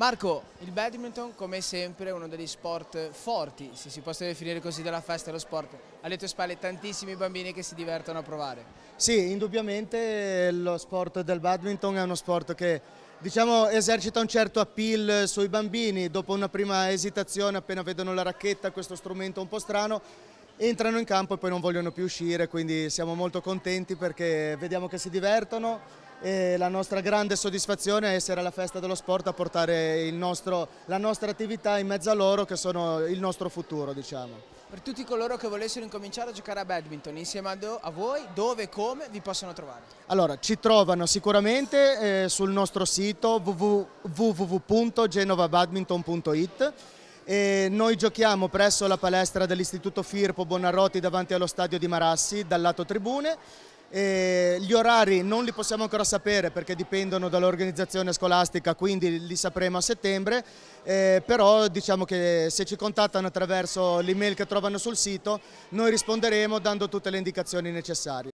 Marco, il badminton come sempre è uno degli sport forti, se si possa definire così della festa dello sport, alle tue spalle tantissimi bambini che si divertono a provare. Sì, indubbiamente lo sport del badminton è uno sport che diciamo, esercita un certo appeal sui bambini, dopo una prima esitazione appena vedono la racchetta, questo strumento un po' strano, entrano in campo e poi non vogliono più uscire, quindi siamo molto contenti perché vediamo che si divertono e la nostra grande soddisfazione è essere alla festa dello sport a portare nostro, la nostra attività in mezzo a loro che sono il nostro futuro diciamo. Per tutti coloro che volessero incominciare a giocare a badminton insieme a, voi, dove e come vi possono trovare? Allora, ci trovano sicuramente eh, sul nostro sito www.genovabadminton.it e noi giochiamo presso la palestra dell'Istituto Firpo Bonarroti davanti allo stadio di Marassi dal lato tribune e gli orari non li possiamo ancora sapere perché dipendono dall'organizzazione scolastica, quindi li sapremo a settembre, eh, però diciamo che se ci contattano attraverso l'email che trovano sul sito noi risponderemo dando tutte le indicazioni necessarie.